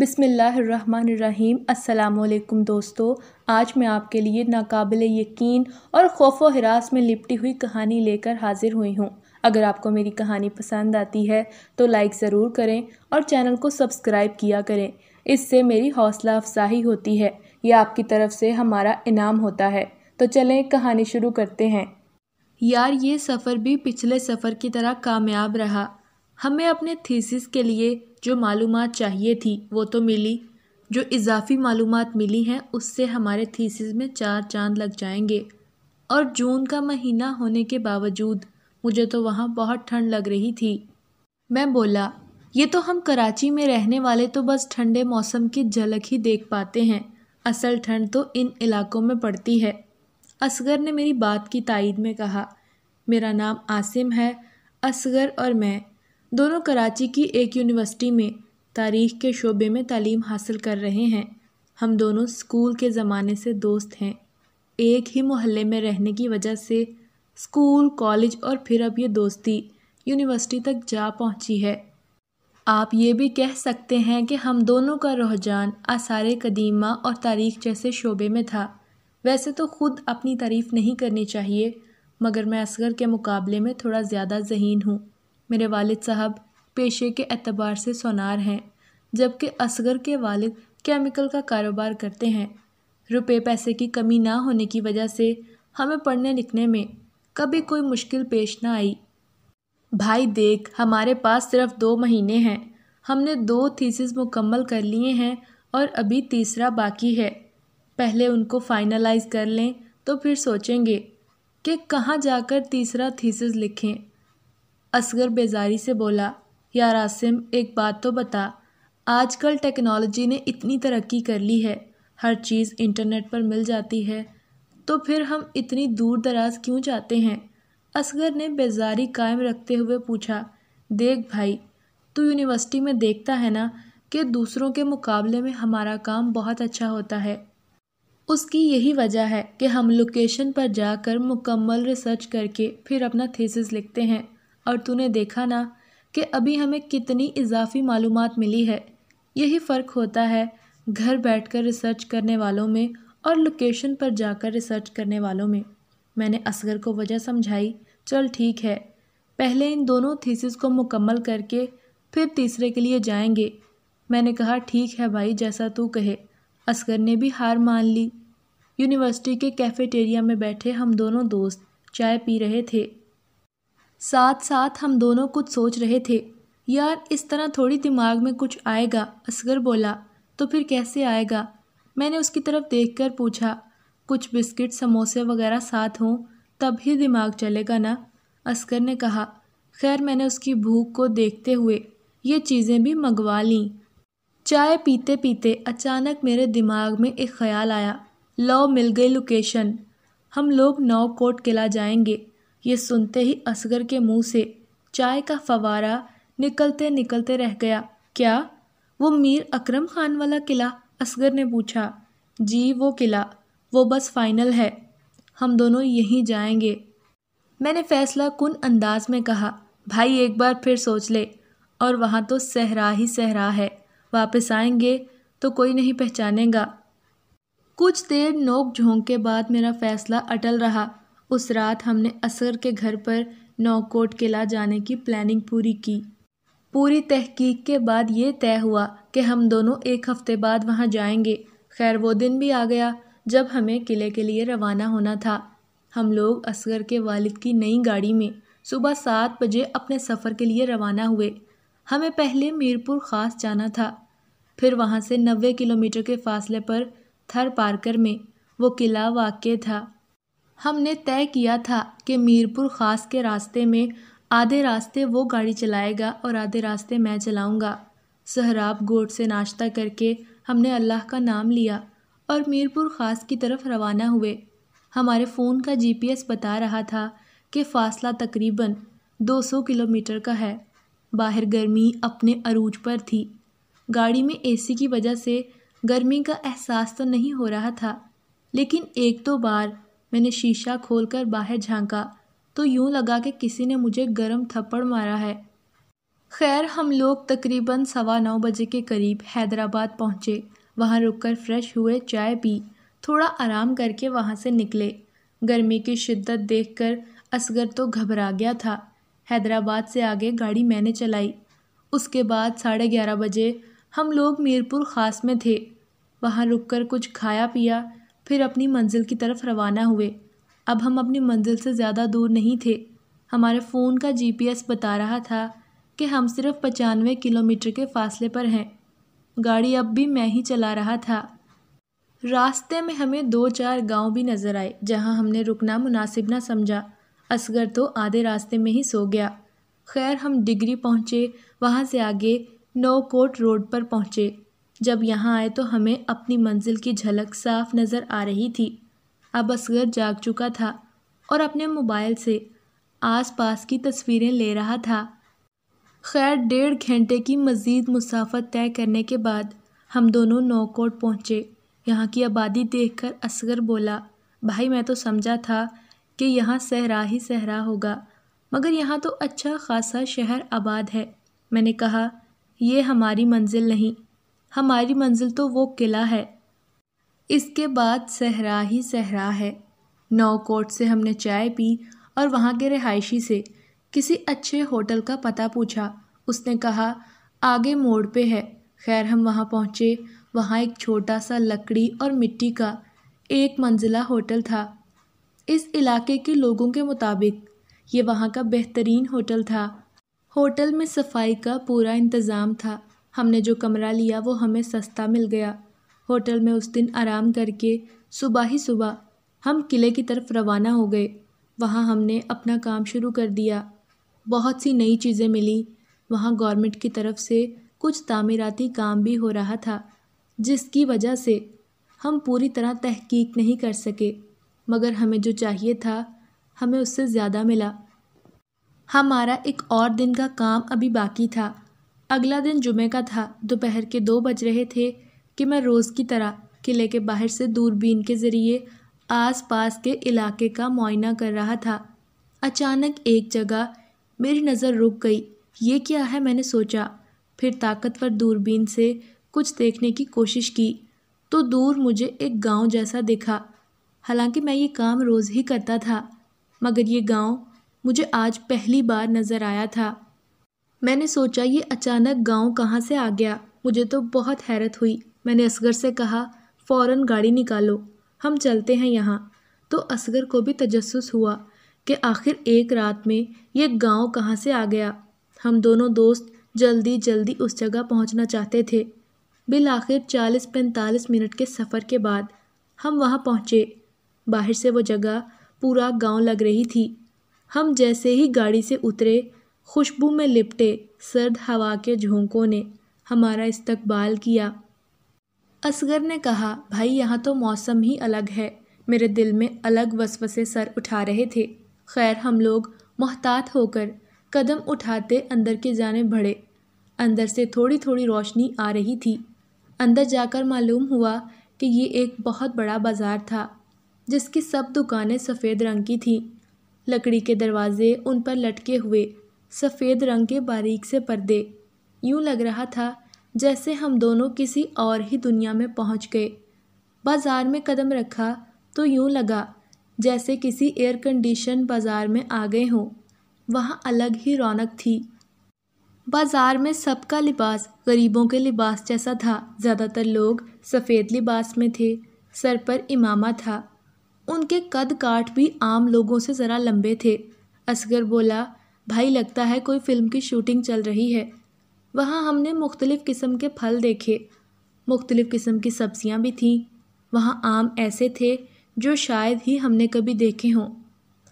बिसमीम् अल्लाम दोस्तों आज मैं आपके लिए नाकबिल यकीन और खौफ व हरास में लिपटी हुई कहानी लेकर हाजिर हुई हूँ अगर आपको मेरी कहानी पसंद आती है तो लाइक ज़रूर करें और चैनल को सब्सक्राइब किया करें इससे मेरी हौसला अफजाही होती है यह आपकी तरफ से हमारा इनाम होता है तो चलें कहानी शुरू करते हैं यार ये सफ़र भी पिछले सफ़र की तरह कामयाब रहा हमें अपने थीसिस के लिए जो मालूम चाहिए थी वो तो मिली जो इजाफ़ी मालूम मिली हैं उससे हमारे थीसिस में चार चांद लग जाएंगे और जून का महीना होने के बावजूद मुझे तो वहाँ बहुत ठंड लग रही थी मैं बोला ये तो हम कराची में रहने वाले तो बस ठंडे मौसम की झलक ही देख पाते हैं असल ठंड तो इन इलाकों में पड़ती है असगर ने मेरी बात की तइद में कहा मेरा नाम आसिम है असगर और मैं दोनों कराची की एक यूनिवर्सिटी में तारीख के शोबे में तालीम हासिल कर रहे हैं हम दोनों स्कूल के ज़माने से दोस्त हैं एक ही मोहल्ले में रहने की वजह से स्कूल कॉलेज और फिर अब ये दोस्ती यूनिवर्सिटी तक जा पहुंची है आप ये भी कह सकते हैं कि हम दोनों का रुझान आसार कदीमा और तारीख जैसे शोबे में था वैसे तो ख़ुद अपनी तारीफ़ नहीं करनी चाहिए मगर मैं असगर के मुकाबले में थोड़ा ज़्यादा जहीन हूँ मेरे वालिद साहब पेशे के अतबार से सोनार हैं जबकि असगर के वालिद केमिकल का कारोबार करते हैं रुपए पैसे की कमी ना होने की वजह से हमें पढ़ने लिखने में कभी कोई मुश्किल पेश ना आई भाई देख हमारे पास सिर्फ दो महीने हैं हमने दो थीसिस मुकम्मल कर लिए हैं और अभी तीसरा बाकी है पहले उनको फ़ाइनलाइज कर लें तो फिर सोचेंगे कि कहाँ जाकर तीसरा थीसिस लिखें असगर बेजारी से बोला यार आसिम एक बात तो बता आजकल टेक्नोलॉजी ने इतनी तरक्की कर ली है हर चीज़ इंटरनेट पर मिल जाती है तो फिर हम इतनी दूर दराज क्यों जाते हैं असगर ने बेजारी कायम रखते हुए पूछा देख भाई तू यूनिवर्सिटी में देखता है ना कि दूसरों के मुकाबले में हमारा काम बहुत अच्छा होता है उसकी यही वजह है कि हम लोकेशन पर जाकर मुकम्मल रिसर्च करके फिर अपना थीसिस लिखते हैं और तूने देखा ना कि अभी हमें कितनी इजाफी मालूम मिली है यही फ़र्क होता है घर बैठकर रिसर्च करने वालों में और लोकेशन पर जाकर रिसर्च करने वालों में मैंने असगर को वजह समझाई चल ठीक है पहले इन दोनों थीसिस को मुकम्मल करके फिर तीसरे के लिए जाएंगे मैंने कहा ठीक है भाई जैसा तू कहे असगर ने भी हार मान ली यूनिवर्सिटी के कैफेटेरिया में बैठे हम दोनों दोस्त चाय पी रहे थे साथ साथ हम दोनों कुछ सोच रहे थे यार इस तरह थोड़ी दिमाग में कुछ आएगा असगर बोला तो फिर कैसे आएगा मैंने उसकी तरफ कर पूछा कुछ बिस्किट समोसे वगैरह साथ हों तब ही दिमाग चलेगा ना असगर ने कहा खैर मैंने उसकी भूख को देखते हुए ये चीज़ें भी मंगवा लीं चाय पीते पीते अचानक मेरे दिमाग में एक ख्याल आया लो मिल गई लोकेशन हम लोग नौ कोट किला जाएंगे ये सुनते ही असगर के मुंह से चाय का फवारा निकलते निकलते रह गया क्या वो मीर अकरम खान वाला किला असगर ने पूछा जी वो किला वो बस फाइनल है हम दोनों यहीं जाएंगे मैंने फैसला कुन अंदाज में कहा भाई एक बार फिर सोच ले और वहाँ तो सहरा ही सहरा है वापस आएंगे तो कोई नहीं पहचानेगा कुछ देर नोक झोंक के बाद मेरा फैसला अटल रहा उस रात हमने असगर के घर पर नौकोट किला जाने की प्लानिंग पूरी की पूरी तहकीक के बाद ये तय हुआ कि हम दोनों एक हफ़्ते बाद वहाँ जाएंगे खैर वो दिन भी आ गया जब हमें किले के लिए रवाना होना था हम लोग असगर के वालिद की नई गाड़ी में सुबह सात बजे अपने सफ़र के लिए रवाना हुए हमें पहले मीरपुर ख़ास जाना था फिर वहाँ से नब्बे किलोमीटर के फासले पर थर पार्कर में वो किला वाक़ था हमने तय किया था कि मीरपुर ख़ास के रास्ते में आधे रास्ते वो गाड़ी चलाएगा और आधे रास्ते मैं चलाऊँगा सहराब गोट से नाश्ता करके हमने अल्लाह का नाम लिया और मीरपुर ख़ास की तरफ रवाना हुए हमारे फ़ोन का जीपीएस बता रहा था कि फ़ासला तकरीबन 200 किलोमीटर का है बाहर गर्मी अपने अरूज पर थी गाड़ी में एसी की वजह से गर्मी का एहसास तो नहीं हो रहा था लेकिन एक दो तो बार मैंने शीशा खोलकर बाहर झांका तो यूं लगा कि किसी ने मुझे गर्म थप्पड़ मारा है खैर हम लोग तकरीबन सवा नौ बजे के करीब हैदराबाद पहुँचे वहाँ रुककर फ्रेश हुए चाय पी थोड़ा आराम करके वहाँ से निकले गर्मी की शिद्दत देखकर असगर तो घबरा गया था हैदराबाद से आगे गाड़ी मैंने चलाई उसके बाद साढ़े ग्यारह बजे हम लोग मीरपुर ख़ास में थे वहाँ रुककर कुछ खाया पिया फिर अपनी मंजिल की तरफ रवाना हुए अब हम अपनी मंजिल से ज़्यादा दूर नहीं थे हमारे फ़ोन का जीपीएस बता रहा था कि हम सिर्फ पचानवे किलोमीटर के फासले पर हैं गाड़ी अब भी मैं ही चला रहा था रास्ते में हमें दो चार गांव भी नज़र आए जहां हमने रुकना मुनासिब ना समझा असगर तो आधे रास्ते में ही सो गया खैर हम डिग्री पहुंचे वहां से आगे नोकोट रोड पर पहुंचे जब यहाँ आए तो हमें अपनी मंजिल की झलक साफ नज़र आ रही थी अब असगर जाग चुका था और अपने मोबाइल से आसपास की तस्वीरें ले रहा था खैर डेढ़ घंटे की मज़ीद मुसाफत तय करने के बाद हम दोनों नौकोट पहुँचे यहाँ की आबादी देखकर असगर बोला भाई मैं तो समझा था कि यहाँ सहरा ही सहरा होगा मगर यहाँ तो अच्छा खासा शहर आबाद है मैंने कहा यह हमारी मंजिल नहीं हमारी मंजिल तो वो किला है इसके बाद सहरा ही सहरा है नौकोट से हमने चाय पी और वहाँ के रिहायशी से किसी अच्छे होटल का पता पूछा उसने कहा आगे मोड़ पे है खैर हम वहाँ पहुँचे वहाँ एक छोटा सा लकड़ी और मिट्टी का एक मंजिला होटल था इस इलाके के लोगों के मुताबिक ये वहाँ का बेहतरीन होटल था होटल में सफाई का पूरा इंतज़ाम था हमने जो कमरा लिया वो हमें सस्ता मिल गया होटल में उस दिन आराम करके सुबह ही सुबह हम किले की तरफ रवाना हो गए वहाँ हमने अपना काम शुरू कर दिया बहुत सी नई चीज़ें मिली वहाँ गवर्नमेंट की तरफ से कुछ तामीराती काम भी हो रहा था जिसकी वजह से हम पूरी तरह तहकीक नहीं कर सके मगर हमें जो चाहिए था हमें उससे ज़्यादा मिला हमारा एक और दिन का काम अभी बाकी था अगला दिन जुमे का था दोपहर के दो बज रहे थे कि मैं रोज़ की तरह किले के बाहर से दूरबीन के ज़रिए आस पास के इलाके का मुआयना कर रहा था अचानक एक जगह मेरी नज़र रुक गई ये क्या है मैंने सोचा फिर ताकतवर दूरबीन से कुछ देखने की कोशिश की तो दूर मुझे एक गांव जैसा दिखा हालांकि मैं ये काम रोज़ ही करता था मगर ये गांव मुझे आज पहली बार नज़र आया था मैंने सोचा ये अचानक गांव कहाँ से आ गया मुझे तो बहुत हैरत हुई मैंने असगर से कहा फ़ौर गाड़ी निकालो हम चलते हैं यहाँ तो असगर को भी तजस हुआ कि आखिर एक रात में ये गांव कहाँ से आ गया हम दोनों दोस्त जल्दी जल्दी उस जगह पहुँचना चाहते थे बिल आखिर चालीस पैंतालीस मिनट के सफ़र के बाद हम वहाँ पहुँचे बाहर से वो जगह पूरा गांव लग रही थी हम जैसे ही गाड़ी से उतरे खुशबू में लिपटे सर्द हवा के झोंकों ने हमारा इस्तकबाल किया असगर ने कहा भाई यहाँ तो मौसम ही अलग है मेरे दिल में अलग वसवसे सर उठा रहे थे खैर हम लोग मोहतात होकर कदम उठाते अंदर के जाने बढ़े अंदर से थोड़ी थोड़ी रोशनी आ रही थी अंदर जाकर मालूम हुआ कि ये एक बहुत बड़ा बाज़ार था जिसकी सब दुकानें सफ़ेद रंग की थीं लकड़ी के दरवाजे उन पर लटके हुए सफ़ेद रंग के बारीक से पर्दे यूं लग रहा था जैसे हम दोनों किसी और ही दुनिया में पहुंच गए बाज़ार में कदम रखा तो यूं लगा जैसे किसी एयर कंडीशन बाज़ार में आ गए हों वहाँ अलग ही रौनक थी बाज़ार में सबका लिबास गरीबों के लिबास जैसा था ज़्यादातर लोग सफ़ेद लिबास में थे सर पर इमामा था उनके कद काठ भी आम लोगों से ज़रा लंबे थे असगर बोला भाई लगता है कोई फ़िल्म की शूटिंग चल रही है वहाँ हमने मुख्तलिफ़ किस्म के फल देखे मुख्तलिफ़ किस्म की सब्ज़ियाँ भी थीं वहाँ आम ऐसे थे जो शायद ही हमने कभी देखे हों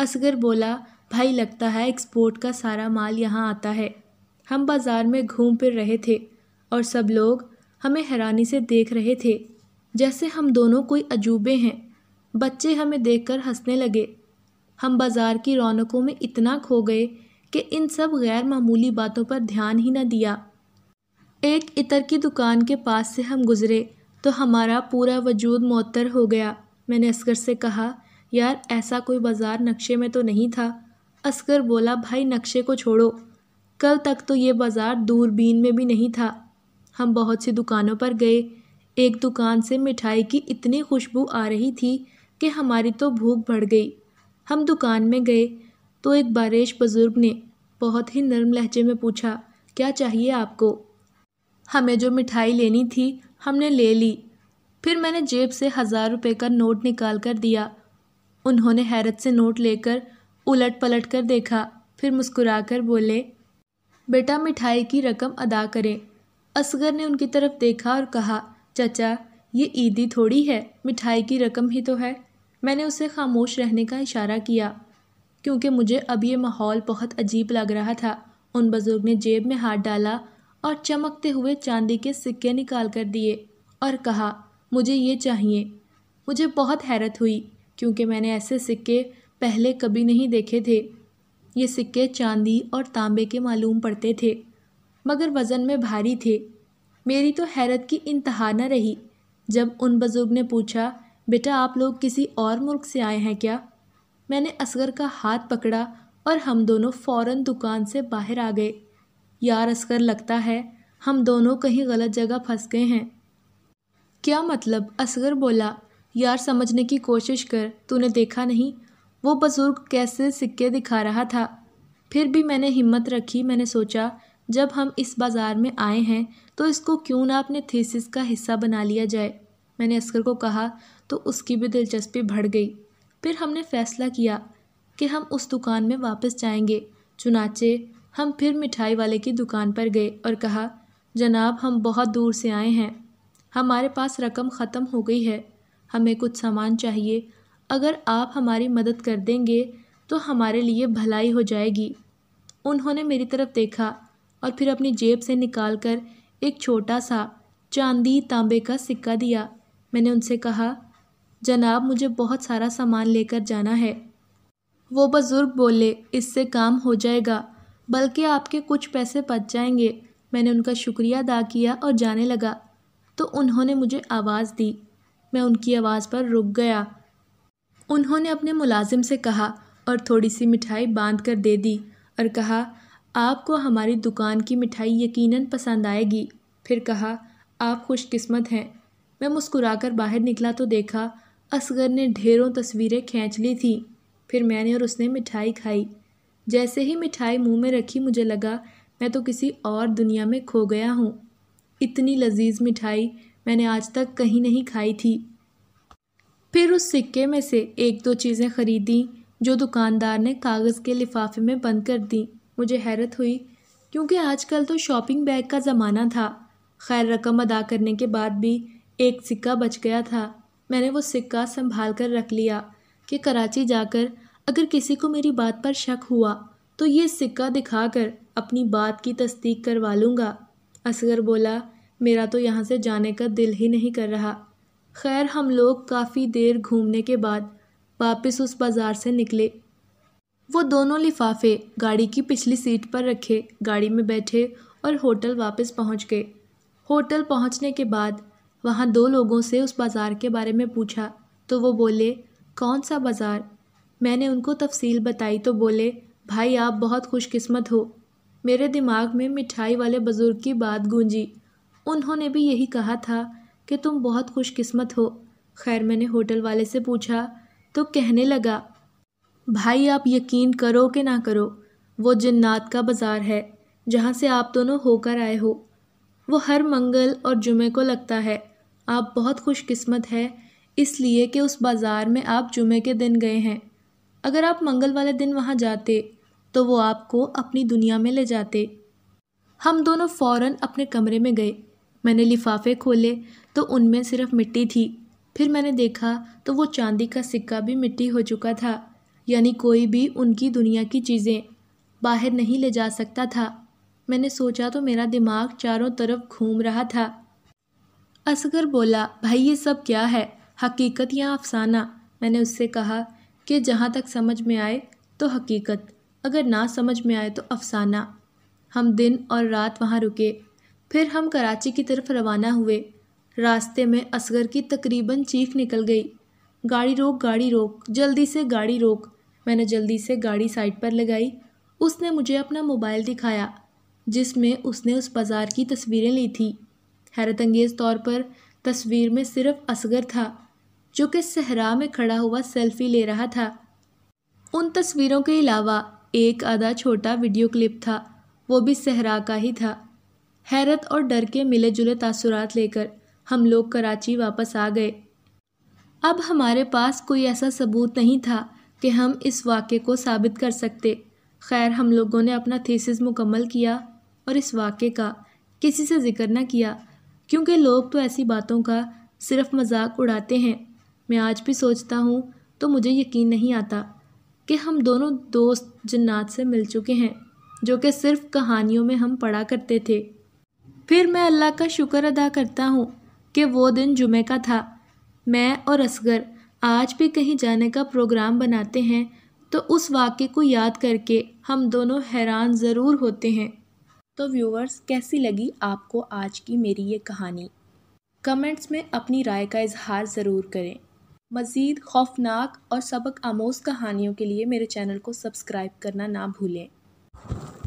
असगर बोला भाई लगता है एक्सपोर्ट का सारा माल यहाँ आता है हम बाज़ार में घूम फिर रहे थे और सब लोग हमें हैरानी से देख रहे थे जैसे हम दोनों कोई अजूबे हैं बच्चे हमें देखकर हंसने लगे हम बाज़ार की रौनकों में इतना खो गए कि इन सब गैर मामूली बातों पर ध्यान ही न दिया एक इतर की दुकान के पास से हम गुज़रे तो हमारा पूरा वजूद मअतर हो गया मैंने असगर से कहा यार ऐसा कोई बाज़ार नक्शे में तो नहीं था असगर बोला भाई नक्शे को छोड़ो कल तक तो ये बाज़ार दूरबीन में भी नहीं था हम बहुत सी दुकानों पर गए एक दुकान से मिठाई की इतनी खुशबू आ रही थी कि हमारी तो भूख बढ़ गई हम दुकान में गए तो एक बारिश बुज़ुर्ग ने बहुत ही नरम लहजे में पूछा क्या चाहिए आपको हमें जो मिठाई लेनी थी हमने ले ली फिर मैंने जेब से हज़ार रुपये का नोट निकाल कर दिया उन्होंने हैरत से नोट लेकर उलट पलट कर देखा फिर मुस्कुरा कर बोले बेटा मिठाई की रकम अदा करें असगर ने उनकी तरफ देखा और कहा चचा ये ईदी थोड़ी है मिठाई की रकम ही तो है मैंने उसे खामोश रहने का इशारा किया क्योंकि मुझे अब ये माहौल बहुत अजीब लग रहा था उन बुज़ुर्ग ने जेब में हाथ डाला और चमकते हुए चांदी के सिक्के निकाल कर दिए और कहा मुझे ये चाहिए मुझे बहुत हैरत हुई क्योंकि मैंने ऐसे सिक्के पहले कभी नहीं देखे थे ये सिक्के चांदी और तांबे के मालूम पड़ते थे मगर वज़न में भारी थे मेरी तो हैरत की इंतहा न रही जब उन बुज़ुर्ग ने पूछा बेटा आप लोग किसी और मुल्क से आए हैं क्या मैंने असगर का हाथ पकड़ा और हम दोनों फ़ौरन दुकान से बाहर आ गए यार असगर लगता है हम दोनों कहीं गलत जगह फंस गए हैं क्या मतलब असगर बोला यार समझने की कोशिश कर तूने देखा नहीं वो बुज़ुर्ग कैसे सिक्के दिखा रहा था फिर भी मैंने हिम्मत रखी मैंने सोचा जब हम इस बाज़ार में आए हैं तो इसको क्यों ना अपने थीसिस का हिस्सा बना लिया जाए मैंने असगर को कहा तो उसकी भी दिलचस्पी बढ़ गई फिर हमने फ़ैसला किया कि हम उस दुकान में वापस जाएंगे चुनाचे हम फिर मिठाई वाले की दुकान पर गए और कहा जनाब हम बहुत दूर से आए हैं हमारे पास रकम ख़त्म हो गई है हमें कुछ सामान चाहिए अगर आप हमारी मदद कर देंगे तो हमारे लिए भलाई हो जाएगी उन्होंने मेरी तरफ़ देखा और फिर अपनी जेब से निकाल कर एक छोटा सा चांदी तांबे का सिक्का दिया मैंने उनसे कहा जनाब मुझे बहुत सारा सामान लेकर जाना है वो बुज़ुर्ग बोले इससे काम हो जाएगा बल्कि आपके कुछ पैसे बच जाएंगे मैंने उनका शुक्रिया अदा किया और जाने लगा तो उन्होंने मुझे आवाज़ दी मैं उनकी आवाज़ पर रुक गया उन्होंने अपने मुलाजिम से कहा और थोड़ी सी मिठाई बांध कर दे दी और कहा आपको हमारी दुकान की मिठाई यकीनन पसंद आएगी फिर कहा आप खुशकिस्मत हैं मैं मुस्कुराकर बाहर निकला तो देखा असगर ने ढेरों तस्वीरें खींच ली थी फिर मैंने और उसने मिठाई खाई जैसे ही मिठाई मुंह में रखी मुझे लगा मैं तो किसी और दुनिया में खो गया हूँ इतनी लजीज मिठाई मैंने आज तक कहीं नहीं खाई थी फिर उस सिक्के में से एक दो चीज़ें खरीदी जो दुकानदार ने कागज़ के लिफाफे में बंद कर दी मुझे हैरत हुई क्योंकि आजकल तो शॉपिंग बैग का ज़माना था खैर रकम अदा करने के बाद भी एक सिक्का बच गया था मैंने वो सिक्का संभाल कर रख लिया कि कराची जाकर अगर किसी को मेरी बात पर शक हुआ तो ये सिक्का दिखाकर अपनी बात की तस्दीक करवा लूँगा असगर बोला मेरा तो यहाँ से जाने का दिल ही नहीं कर रहा खैर हम लोग काफ़ी देर घूमने के बाद वापस उस बाज़ार से निकले वो दोनों लिफाफे गाड़ी की पिछली सीट पर रखे गाड़ी में बैठे और होटल वापस पहुंच गए होटल पहुंचने के बाद वहाँ दो लोगों से उस बाज़ार के बारे में पूछा तो वो बोले कौन सा बाज़ार मैंने उनको तफसील बताई तो बोले भाई आप बहुत खुशकिस्मत हो मेरे दिमाग में मिठाई वाले बुज़ुर्ग की बात गूंजी उन्होंने भी यही कहा था कि तुम बहुत खुशकिस्मत हो खैर मैंने होटल वाले से पूछा तो कहने लगा भाई आप यकीन करो कि ना करो वो जन्नात का बाज़ार है जहाँ से आप दोनों होकर आए हो वो हर मंगल और जुमे को लगता है आप बहुत खुशकिस्मत है इसलिए कि उस बाज़ार में आप जुमे के दिन गए हैं अगर आप मंगल वाले दिन वहाँ जाते तो वो आपको अपनी दुनिया में ले जाते हम दोनों फ़ौर अपने कमरे में गए मैंने लिफाफे खोले तो उनमें सिर्फ मिट्टी थी फिर मैंने देखा तो वो चांदी का सिक्का भी मिट्टी हो चुका था यानी कोई भी उनकी दुनिया की चीज़ें बाहर नहीं ले जा सकता था मैंने सोचा तो मेरा दिमाग चारों तरफ घूम रहा था असगर बोला भाई ये सब क्या है हकीकत या अफसाना मैंने उससे कहा कि जहाँ तक समझ में आए तो हकीकत अगर ना समझ में आए तो अफसाना हम दिन और रात वहाँ रुके फिर हम कराची की तरफ रवाना हुए रास्ते में असगर की तकरीबन चीख निकल गई गाड़ी रोक गाड़ी रोक जल्दी से गाड़ी रोक मैंने जल्दी से गाड़ी साइड पर लगाई उसने मुझे अपना मोबाइल दिखाया जिसमें उसने उस बाज़ार की तस्वीरें ली थी अंगेज़ तौर पर तस्वीर में सिर्फ असगर था जो कि सहरा में खड़ा हुआ सेल्फी ले रहा था उन तस्वीरों के अलावा एक आधा छोटा वीडियो क्लिप था वो भी सहरा का ही था हैरत और डर के मिले जुले तासुरात लेकर हम लोग कराची वापस आ गए अब हमारे पास कोई ऐसा सबूत नहीं था कि हम इस वाक़े को साबित कर सकते खैर हम लोगों ने अपना थीसिस मुकम्मल किया और इस वाक़े का किसी से ज़िक्र न किया क्योंकि लोग तो ऐसी बातों का सिर्फ मजाक उड़ाते हैं मैं आज भी सोचता हूँ तो मुझे यकीन नहीं आता कि हम दोनों दोस्त जन्नात से मिल चुके हैं जो कि सिर्फ कहानियों में हम पढ़ा करते थे फिर मैं अल्लाह का शुक्र अदा करता हूँ कि वो दिन जुमे का था मैं और असगर आज भी कहीं जाने का प्रोग्राम बनाते हैं तो उस वाक़े को याद करके हम दोनों हैरान ज़रूर होते हैं तो व्यूवर्स कैसी लगी आपको आज की मेरी ये कहानी कमेंट्स में अपनी राय का इजहार ज़रूर करें मज़ीद खौफनाक और सबक आमोज कहानियों के लिए मेरे चैनल को सब्सक्राइब करना ना भूलें